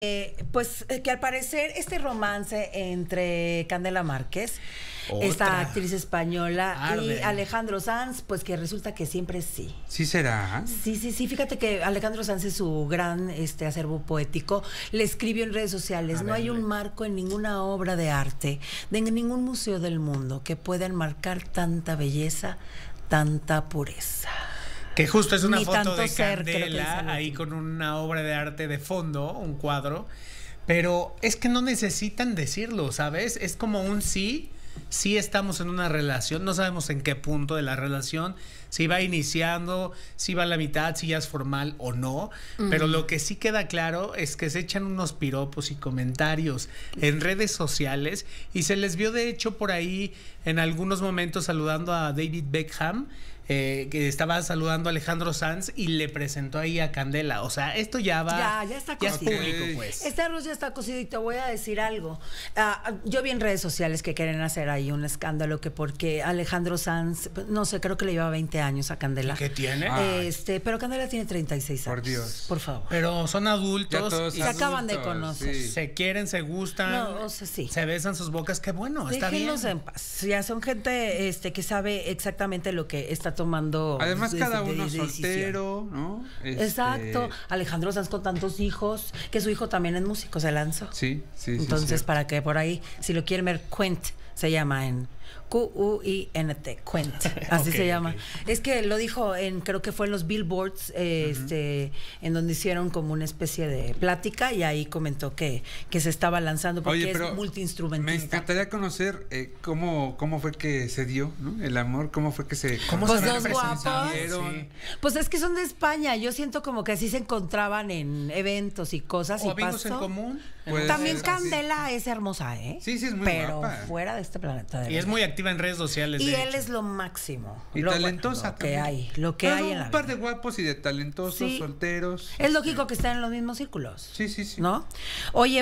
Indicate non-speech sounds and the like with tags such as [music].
Eh, pues eh, que al parecer este romance entre Candela Márquez, esta actriz española, y Alejandro Sanz, pues que resulta que siempre sí. Sí será. Sí, sí, sí. Fíjate que Alejandro Sanz es su gran este, acervo poético. Le escribió en redes sociales, no hay un marco en ninguna obra de arte, en ningún museo del mundo que pueda enmarcar tanta belleza, tanta pureza. Que justo es una foto de ahí con una obra de arte de fondo, un cuadro. Pero es que no necesitan decirlo, ¿sabes? Es como un sí, sí estamos en una relación, no sabemos en qué punto de la relación, si va iniciando, si va a la mitad, si ya es formal o no. Pero lo que sí queda claro es que se echan unos piropos y comentarios en redes sociales y se les vio de hecho por ahí en algunos momentos saludando a David Beckham eh, que estaba saludando a Alejandro Sanz y le presentó ahí a Candela. O sea, esto ya va. Ya, ya está cocido. Ya es público, pues. Este arroz ya está cocido y te voy a decir algo. Ah, yo vi en redes sociales que quieren hacer ahí un escándalo que porque Alejandro Sanz, no sé, creo que le lleva 20 años a Candela. ¿Qué tiene? Este, pero Candela tiene 36 años. Por Dios. Por favor. Pero son adultos y se acaban de conocer. Se quieren, se gustan. No, sí. Se besan sus bocas, qué bueno, está bien. en paz. Ya son gente este que sabe exactamente lo que está tomando. Además, cada uno soltero, ¿no? Exacto. Este Alejandro Sanz con tantos hijos, que su hijo también es músico, se lanzó. Sí, sí, sí. Entonces, para que por ahí, si lo quieren ver, Quent se llama en Q-U-I-N-T, [laughs] así se llama. Es que lo dijo en, creo que fue en los billboards, eh, este, en donde hicieron como una especie de plática y ahí comentó que, que se estaba lanzando porque Oye, pero es Me encantaría conocer eh, cómo, cómo fue que se dio, El amor, cómo fue que se... ¿Cómo pues dos guapos. Pues es que son de España, yo siento como que así se encontraban en eventos y cosas o y en común. También Candela es hermosa, ¿eh? Sí, sí, es muy Pero fuera de este planeta. es muy activa en redes sociales. Y él es lo máximo. Y lo talentosa. que hay, lo que hay Un par de guapos y de talentosos, solteros. Es lógico este. que están en los mismos círculos. Sí, sí, sí. ¿No? Oye.